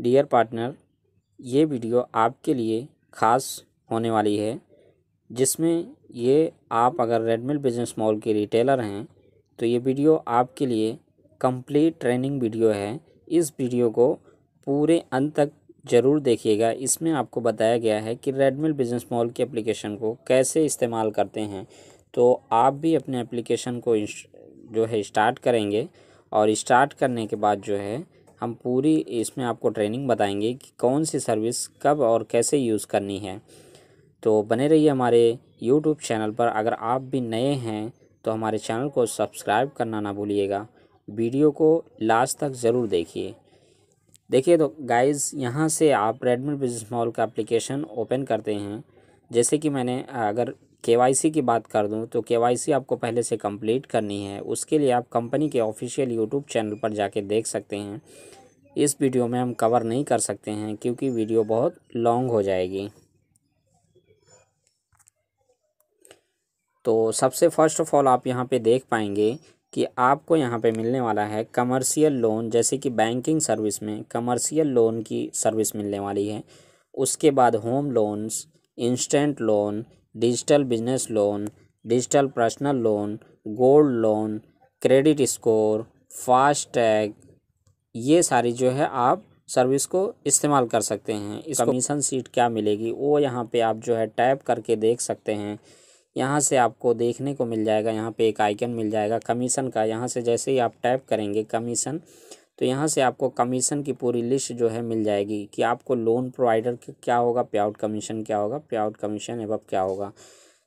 dear partner ये video आपके लिए ख़ास होने वाली है जिसमें ये आप अगर रेडमिल बिजनेस मॉल के रिटेलर हैं तो ये वीडियो आपके लिए कंप्लीट ट्रेनिंग वीडियो है इस वीडियो को पूरे अंत तक ज़रूर देखिएगा इसमें आपको बताया गया है कि रेडमिल बिजनेस मॉल के एप्लीकेशन को कैसे इस्तेमाल करते हैं तो आप भी अपने एप्लीकेशन को जो है स्टार्ट करेंगे और स्टार्ट करने के बाद जो है हम पूरी इसमें आपको ट्रेनिंग बताएंगे कि कौन सी सर्विस कब और कैसे यूज़ करनी है तो बने रहिए हमारे यूट्यूब चैनल पर अगर आप भी नए हैं तो हमारे चैनल को सब्सक्राइब करना ना भूलिएगा वीडियो को लास्ट तक ज़रूर देखिए देखिए तो गाइस यहाँ से आप रेडमी बिजनेस मॉल का एप्लीकेशन ओपन करते हैं जैसे कि मैंने अगर केवाईसी की बात कर दूं तो केवाईसी आपको पहले से कंप्लीट करनी है उसके लिए आप कंपनी के ऑफिशियल यूट्यूब चैनल पर जाके देख सकते हैं इस वीडियो में हम कवर नहीं कर सकते हैं क्योंकि वीडियो बहुत लॉन्ग हो जाएगी तो सबसे फर्स्ट ऑफ ऑल आप यहाँ पे देख पाएंगे कि आपको यहाँ पे मिलने वाला है कमर्शियल लोन जैसे कि बैंकिंग सर्विस में कमर्शियल लोन की सर्विस मिलने वाली है उसके बाद home loans instant loan digital business loan digital personal loan gold loan credit score FASTag ये सारी जो है आप सर्विस को इस्तेमाल कर सकते हैं इस कमीशन सीट क्या मिलेगी वो यहाँ पे आप जो है टैप करके देख सकते हैं यहाँ से आपको देखने को मिल जाएगा यहाँ पे एक आइकन मिल जाएगा कमीशन का यहाँ से जैसे ही आप टैप करेंगे कमीशन तो यहाँ से आपको कमीशन की पूरी लिस्ट जो है मिल जाएगी कि आपको लोन प्रोवाइडर क्या होगा पे आउट कमीशन क्या होगा पे आउट कमीशन एवब क्या होगा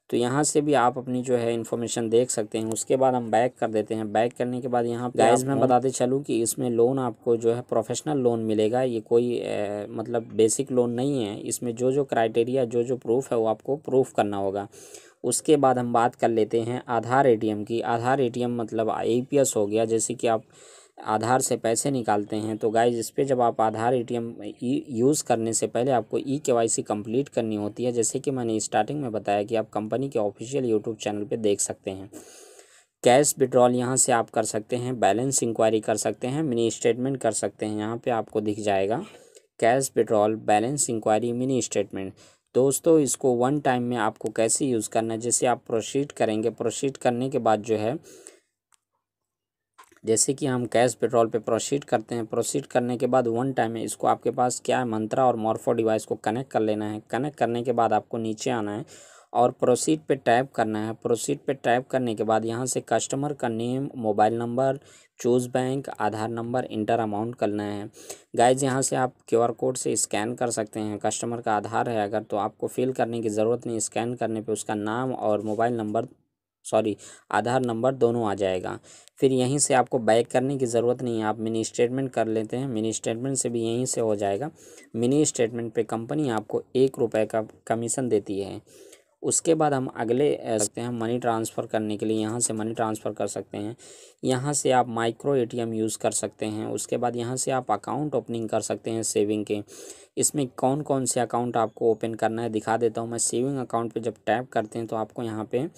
तो यहाँ से भी आप अपनी जो है इन्फॉर्मेशन देख सकते हैं उसके बाद हम बैक कर देते हैं बैक करने के बाद यहाँ गाइस मैं बताते चलूँ कि इसमें लोन आपको जो है प्रोफेशनल लोन मिलेगा ये कोई ए, मतलब बेसिक लोन नहीं है इसमें जो जो क्राइटेरिया जो जो प्रूफ है वो आपको प्रूफ करना होगा उसके बाद हम बात कर लेते हैं आधार ए की आधार ए मतलब ए हो गया जैसे कि आप आधार से पैसे निकालते हैं तो गाइज इस पर जब आप आधार एटीएम यूज़ करने से पहले आपको ई के कंप्लीट करनी होती है जैसे कि मैंने स्टार्टिंग में बताया कि आप कंपनी के ऑफिशियल यूट्यूब चैनल पर देख सकते हैं कैश विड्रॉल यहाँ से आप कर सकते हैं बैलेंस इंक्वायरी कर सकते हैं मिनी स्टेटमेंट कर सकते हैं यहाँ पर आपको दिख जाएगा cash withdrawal balance inquiry mini statement दोस्तों इसको वन टाइम में आपको कैसे यूज़ करना है जैसे आप प्रोसीड करेंगे प्रोसीड करने के बाद जो है जैसे कि हम कैश पेट्रोल पे प्रोसीड करते हैं प्रोसीड करने के बाद वन टाइम है इसको आपके पास क्या है मंत्रा और मॉर्फो डिवाइस को कनेक्ट कर लेना है कनेक्ट करने के बाद आपको नीचे आना है और प्रोसीड पे टाइप करना है प्रोसीड पे टाइप करने के बाद यहाँ से कस्टमर का name mobile number choose bank Aadhaar number enter amount करना है गाइज यहाँ से आप क्यूआर कोड से स्कैन कर सकते हैं कस्टमर का आधार है अगर तो आपको फिल करने की ज़रूरत नहीं स्कैन करने पे उसका नाम और mobile number sorry Aadhaar number दोनों आ जाएगा फिर यहीं से आपको बैक करने की ज़रूरत नहीं है आप मिनी स्टेटमेंट कर लेते हैं मिनी स्टेटमेंट से भी यहीं से हो जाएगा मिनी स्टेटमेंट पे कंपनी आपको एक रुपए का कमीशन देती है उसके बाद हम अगले सकते हैं मनी ट्रांसफ़र करने के लिए यहाँ से मनी ट्रांसफ़र कर सकते हैं यहाँ से आप माइक्रो एटीएम यूज़ कर सकते हैं उसके बाद यहाँ से आप अकाउंट ओपनिंग कर सकते हैं सेविंग के इसमें कौन कौन से अकाउंट आपको ओपन करना है दिखा देता हूँ मैं सेविंग अकाउंट पे जब टैप करते हैं तो आपको यहाँ पर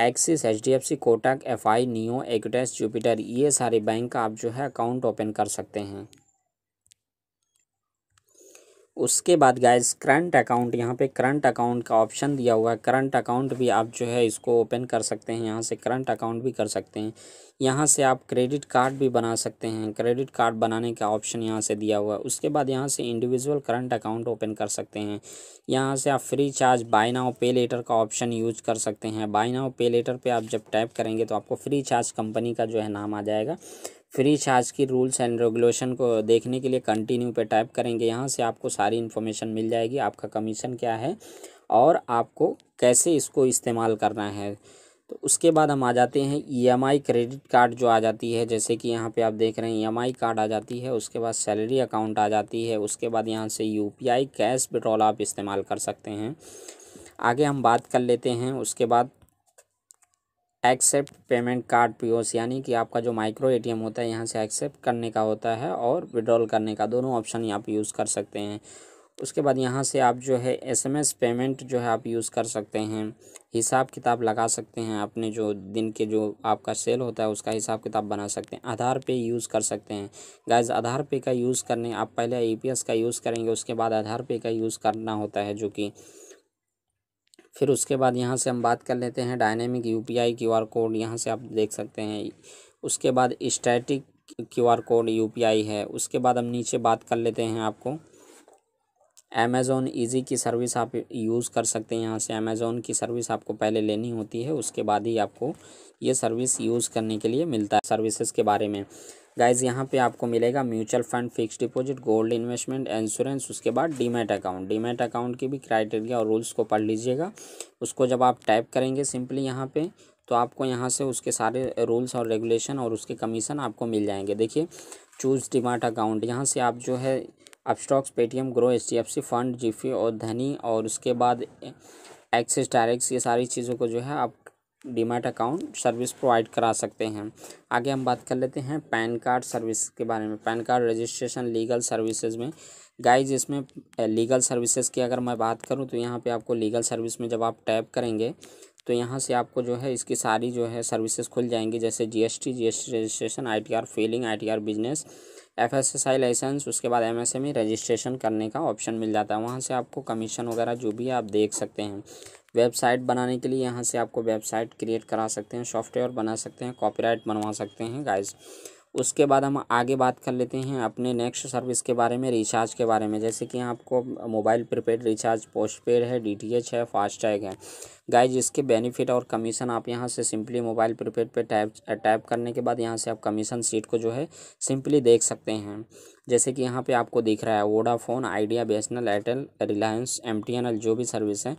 Axis H D F C Kotak F I neo एक्टेस जुपिटर ये सारे बैंक का आप जो है अकाउंट ओपन कर सकते हैं उसके बाद गाइज करंट अकाउंट यहाँ पे करंट अकाउंट का ऑप्शन दिया हुआ है करंट अकाउंट भी आप जो है इसको ओपन कर सकते हैं यहाँ से करंट अकाउंट भी कर सकते हैं यहाँ से आप क्रेडिट कार्ड भी बना सकते हैं क्रेडिट कार्ड बनाने का ऑप्शन यहाँ से दिया हुआ है उसके बाद यहाँ से इंडिविजुअल करंट अकाउंट ओपन कर सकते हैं यहाँ से आप free charge buy now pay later का ऑप्शन यूज कर सकते हैं बाय नाउ पे लेटर पे आप जब टाइप करेंगे तो आपको फ्री चार्ज कंपनी का जो है नाम आ जाएगा फ्री चार्ज की रूल्स एंड रेगुलेशन को देखने के लिए कंटिन्यू पे टाइप करेंगे यहाँ से आपको सारी इन्फॉर्मेशन मिल जाएगी आपका कमीशन क्या है और आपको कैसे इसको इस्तेमाल करना है तो उसके बाद हम आ जाते हैं ईएमआई e क्रेडिट कार्ड जो आ जाती है जैसे कि यहाँ पे आप देख रहे हैं ईएमआई e कार्ड आ जाती है उसके बाद सैलरी अकाउंट आ जाती है उसके बाद यहाँ से यूपीआई कैश विड्रॉल आप इस्तेमाल कर सकते हैं आगे हम बात कर लेते हैं उसके बाद एक्सेप्ट पेमेंट कार्ड पीओस यानी कि आपका जो माइक्रो एटीएम होता है यहाँ से एक्सेप्ट करने का होता है और विड्रॉल करने का दोनों ऑप्शन आप यूज़ कर सकते हैं उसके बाद यहाँ से आप जो है एसएमएस पेमेंट जो है आप यूज़ कर सकते हैं हिसाब किताब लगा सकते हैं अपने जो दिन के जो आपका सेल होता है उसका हिसाब किताब बना सकते हैं आधार पे यूज़ कर सकते हैं गैज़ आधार पे का यूज़ करने आप पहले ए का यूज़ करेंगे उसके बाद आधार पे का यूज़ करना होता है जो कि फिर उसके बाद यहाँ से हम बात कर लेते हैं dynamic U P I Q R code यहाँ से आप देख सकते हैं उसके बाद static Q R code U P I है उसके बाद हम नीचे बात कर लेते हैं आपको अमेज़ोन ईजी की सर्विस आप यूज़ कर सकते हैं यहाँ से अमेज़ोन की सर्विस आपको पहले लेनी होती है उसके बाद ही आपको ये सर्विस यूज़ करने के लिए मिलता है सर्विसेज के बारे में गाइज यहाँ पे आपको मिलेगा mutual fund fix deposit gold investment insurance उसके बाद डीमेट अकाउंट डीमेट अकाउंट की भी क्राइटेरिया और रूल्स को पढ़ लीजिएगा उसको जब आप टाइप करेंगे सिंपली यहाँ पर तो आपको यहाँ से उसके सारे रूल्स और रेगुलेशन और उसके कमीशन आपको मिल जाएंगे देखिए चूज़ डीमार्ट अकाउंट यहाँ से आप जो है Upstox Paytm Groww H D F C fund Jiffy और धनी और उसके बाद एक्सेस डायरेक्ट ये सारी चीज़ों को जो है आप डीमैट अकाउंट सर्विस प्रोवाइड करा सकते हैं आगे हम बात कर लेते हैं पैन कार्ड सर्विस के बारे में PAN card registration legal services में गाइज इसमें लीगल सर्विसेज की अगर मैं बात करूं तो यहाँ पे आपको लीगल सर्विस में जब आप टैप करेंगे तो यहाँ से आपको जो है इसकी सारी जो है सर्विसेज खुल जाएंगी जैसे GST GST registration ITR filing ITR business FSSI licence उसके बाद एमएसएमई रजिस्ट्रेशन e, करने का ऑप्शन मिल जाता है वहाँ से आपको कमीशन वगैरह जो भी है आप देख सकते हैं वेबसाइट बनाने के लिए यहाँ से आपको वेबसाइट क्रिएट करा सकते हैं सॉफ्टवेयर बना सकते हैं कॉपीराइट बनवा सकते हैं गाइज़ उसके बाद हम आगे बात कर लेते हैं अपने नेक्स्ट सर्विस के बारे में रिचार्ज के बारे में जैसे कि आपको मोबाइल प्रीपेड रिचार्ज पोस्टपेड है डीटीएच है फास्टैग है गाइज इसके बेनिफिट और कमीशन आप यहाँ से सिंपली मोबाइल प्रीपेड पे टैप टैप करने के बाद यहाँ से आप कमीशन सीट को जो है सिंपली देख सकते हैं जैसे कि यहाँ पर आपको दिख रहा है Vodafone Idea B S N L Airtel Reliance M T N L जो भी सर्विस है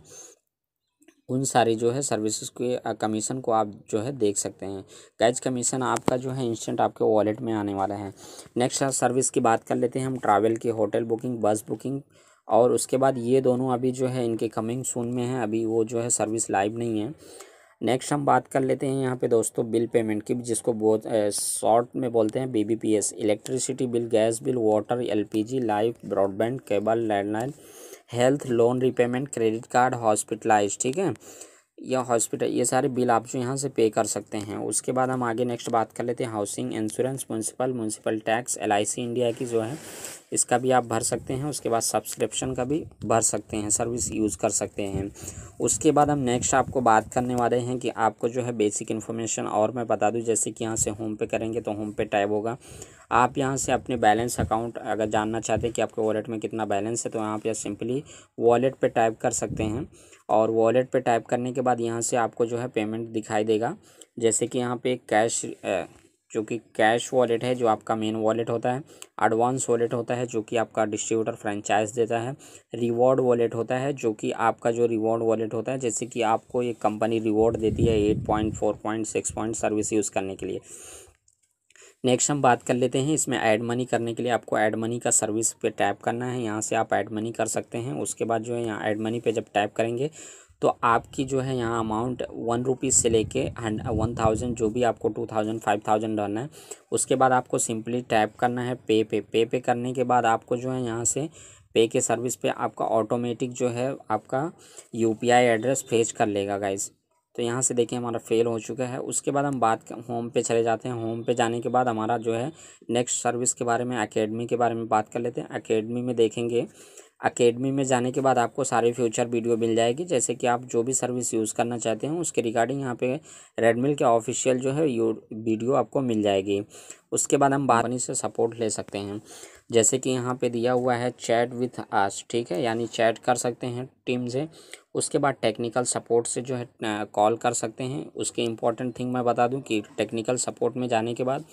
उन सारी जो है सर्विसेज के कमीशन को आप जो है देख सकते हैं कैच कमीशन आपका जो है इंस्टेंट आपके वॉलेट में आने वाला है नेक्स्ट सर्विस की बात कर लेते हैं हम ट्रैवल की होटल बुकिंग बस बुकिंग और उसके बाद ये दोनों अभी जो है इनके कमिंग सून में है अभी वो जो है सर्विस लाइव नहीं है नेक्स्ट हम बात कर लेते हैं यहाँ पे दोस्तों बिल पेमेंट की जिसको बहुत शॉर्ट में बोलते हैं BBPS electricity bill gas bill water LPG life broadband cable landline health loan repayment credit card hospitalise ठीक है या हॉस्पिटल ये सारे बिल आप जो यहाँ से पे कर सकते हैं उसके बाद हम आगे नेक्स्ट बात कर लेते हैं housing insurance municipal municipal tax L India की जो है इसका भी आप भर सकते हैं उसके बाद सब्सक्रिप्शन का भी भर सकते हैं सर्विस यूज़ कर सकते हैं उसके बाद हम नेक्स्ट आपको बात करने वाले हैं कि आपको जो है बेसिक इन्फॉर्मेशन और मैं बता दूं जैसे कि यहाँ से होम पे करेंगे तो होम पे टाइप होगा आप यहाँ से अपने बैलेंस अकाउंट अगर जानना चाहते हैं कि आपके वॉलेट में कितना बैलेंस है तो आप यहाँ सिंपली वॉलेट पर टाइप कर सकते हैं और वॉलेट पर टाइप करने के बाद यहाँ से आपको जो है पेमेंट दिखाई देगा जैसे कि यहाँ पे कैश जो कि कैश वॉलेट है जो आपका मेन वॉलेट होता है एडवांस वॉलेट होता है जो कि आपका डिस्ट्रीब्यूटर फ्रेंचाइज देता है रिवॉर्ड वॉलेट होता है जो कि आपका जो रिवॉर्ड वॉलेट होता है जैसे कि आपको एक कंपनी रिवॉर्ड देती है eight point four point six point service use करने के लिए नेक्स्ट हम बात कर लेते हैं इसमें ऐड मनी करने के लिए आपको ऐड मनी का सर्विस पे टैप करना है यहाँ से आप ऐड मनी कर सकते हैं उसके बाद जो है यहाँ ऐड मनी पे जब टैप करेंगे तो आपकी जो है यहाँ अमाउंट वन रुपीज़ से लेके वन थाउजेंड जो भी आपको टू थाउजेंड फाइव थाउजेंड डालना है उसके बाद आपको सिंपली टैप करना है पे पे पे पे करने के बाद आपको जो है यहाँ से पे के सर्विस पे आपका ऑटोमेटिक जो है आपका यू एड्रेस फेज कर लेगा गाइज़ तो यहाँ से देखिए हमारा फेल हो चुका है उसके बाद हम बात होम पे चले जाते हैं होम पे जाने के बाद हमारा जो है नेक्स्ट सर्विस के बारे में अकेडमी के बारे में बात कर लेते हैं अकेडमी में देखेंगे अकेडमी में जाने के बाद आपको सारे फ्यूचर वीडियो मिल जाएगी जैसे कि आप जो भी सर्विस यूज़ करना चाहते हैं उसके रिगार्डिंग यहाँ पे रेडमिल के ऑफिशियल जो है वीडियो आपको मिल जाएगी उसके बाद हम बारहवीं से सपोर्ट ले सकते हैं जैसे कि यहाँ पे दिया हुआ है चैट विथ आस ठीक है यानी चैट कर सकते हैं टीम से उसके बाद टेक्निकल सपोर्ट से जो है कॉल कर सकते हैं उसके इंपॉर्टेंट थिंग मैं बता दूं कि टेक्निकल सपोर्ट में जाने के बाद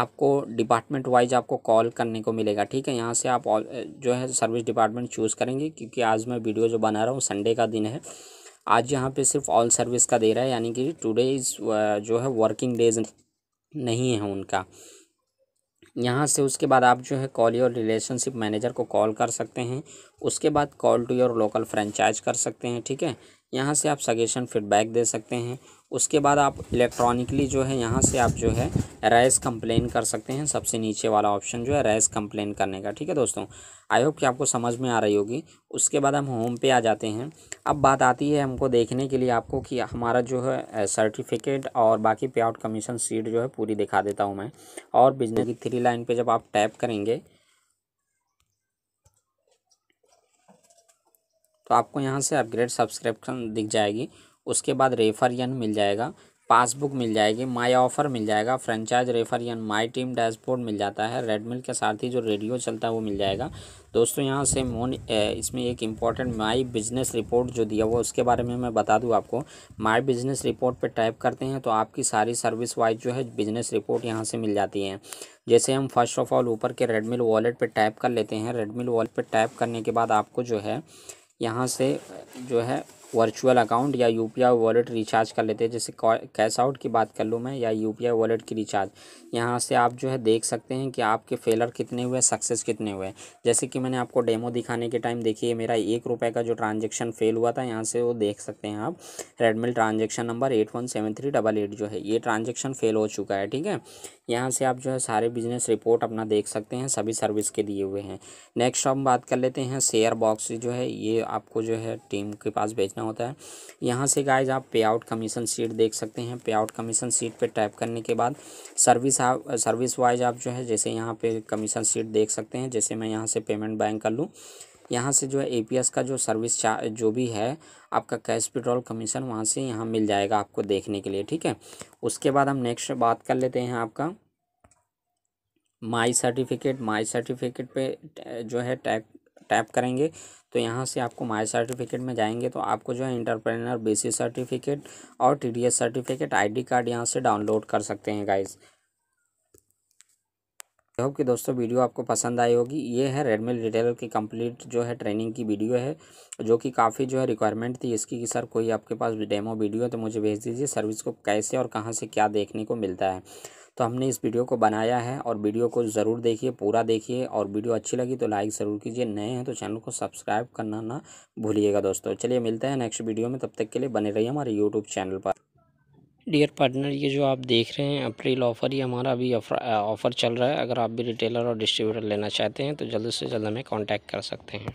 आपको डिपार्टमेंट वाइज आपको कॉल करने को मिलेगा ठीक है यहाँ से आप जो है सर्विस डिपार्टमेंट चूज़ करेंगे क्योंकि आज मैं वीडियो जो बना रहा हूँ संडे का दिन है आज यहाँ पर सिर्फ ऑल सर्विस का दे रहा है यानी कि टूडे इज़ जो है वर्किंग डेज नहीं है उनका यहाँ से उसके बाद आप जो है कॉल योर रिलेशनशिप मैनेजर को कॉल कर सकते हैं उसके बाद call to your local franchise कर सकते हैं ठीक है यहाँ से आप सजेशन फीडबैक दे सकते हैं उसके बाद आप इलेक्ट्रॉनिकली जो है यहाँ से आप जो है रैस कंप्लेन कर सकते हैं सबसे नीचे वाला ऑप्शन जो है रैस कंप्लेन करने का ठीक है दोस्तों आई होप कि आपको समझ में आ रही होगी उसके बाद हम होम पे आ जाते हैं अब बात आती है हमको देखने के लिए आपको कि हमारा जो है सर्टिफिकेट और बाकी पे आउट कमीशन सीट जो है पूरी दिखा देता हूँ मैं और बिजनेस की थ्री लाइन पर जब आप टैप करेंगे तो आपको यहाँ से अपग्रेड सब्सक्रिप्शन दिख जाएगी उसके बाद रेफर यन मिल जाएगा पासबुक मिल जाएगी माई ऑफर मिल जाएगा फ्रेंचाइज रेफर यन माई टीम डैशबोर्ड मिल जाता है रेडमिल के साथ ही जो रेडियो चलता है वो मिल जाएगा दोस्तों यहाँ से मोन इसमें एक इम्पॉर्टेंट माई बिजनेस रिपोर्ट जो दिया हुआ उसके बारे में मैं बता दूँ आपको माई बिजनेस रिपोर्ट पे टाइप करते हैं तो आपकी सारी सर्विस वाइज जो है बिजनेस रिपोर्ट यहाँ से मिल जाती है जैसे हम फर्स्ट ऑफ ऑल ऊपर के रेडमिल वॉलेट पर टाइप कर लेते हैं रेडमिल वॉलेट पर टाइप करने के बाद आपको जो है यहाँ से जो है वर्चुअल अकाउंट या U P I wallet recharge कर लेते हैं जैसे कैश आउट की बात कर लूँ मैं या यू पी आई वॉलेट की रिचार्ज यहाँ से आप जो है देख सकते हैं कि आपके फेलर कितने हुए सक्सेस कितने हुए जैसे कि मैंने आपको डेमो दिखाने के टाइम देखिए मेरा एक रुपये का जो ट्रांजेक्शन फेल हुआ था यहाँ से वो देख सकते हैं आप Redmil transaction number eight one seven three double eight जो है ये ट्रांजेक्शन फेल हो चुका है ठीक है यहाँ से आप जो है सारे बिजनेस रिपोर्ट अपना देख सकते हैं सभी सर्विस के दिए हुए हैं नेक्स्ट हम बात कर लेते हैं शेयर बॉक्स जो है ये आपको जो है टीम के पास भेजना कितना होता है यहाँ से गाइज आप पे आउट कमीशन सीट देख सकते हैं पे आउट कमीशन सीट पे टाइप करने के बाद सर्विस आप सर्विस वाइज आप जो है जैसे यहाँ पे कमीशन सीट देख सकते हैं जैसे मैं यहाँ से पेमेंट बैंक कर लूँ यहाँ से जो है एपीएस का जो सर्विस जो भी है आपका कैश पेट्रोल कमीशन वहाँ से यहाँ मिल जाएगा आपको देखने के लिए ठीक है उसके बाद हम नेक्स्ट बात कर लेते हैं आपका माई सर्टिफिकेट माई सर्टिफिकेट पे जो है टाइप टैप करेंगे तो यहाँ से आपको माई सर्टिफिकेट में जाएंगे तो आपको जो है इंटरप्रेनर बेसिस सर्टिफिकेट और टीडीएस सर्टिफिकेट आईडी कार्ड यहाँ से डाउनलोड कर सकते हैं गाइज़ आई होप कि दोस्तों वीडियो आपको पसंद आई होगी ये है रेडमी रिटेलर की कंप्लीट जो है ट्रेनिंग की वीडियो है जो कि काफ़ी जो है रिक्वायरमेंट थी इसकी कि सर कोई आपके पास डेमो वीडियो है तो मुझे भेज दीजिए सर्विस को कैसे और कहाँ से क्या देखने को मिलता है तो हमने इस वीडियो को बनाया है और वीडियो को ज़रूर देखिए पूरा देखिए और वीडियो अच्छी लगी तो लाइक ज़रूर कीजिए नए हैं तो चैनल को सब्सक्राइब करना ना भूलिएगा दोस्तों चलिए मिलते हैं नेक्स्ट वीडियो में तब तक के लिए बने रहिए हमारे यूट्यूब चैनल पर डियर पार्टनर ये जो आप देख रहे हैं अप्रैल ऑफ़र ये हमारा अभी ऑफ़र चल रहा है अगर आप भी रिटेलर और डिस्ट्रीब्यूटर लेना चाहते हैं तो जल्द से जल्द हमें कांटेक्ट कर सकते हैं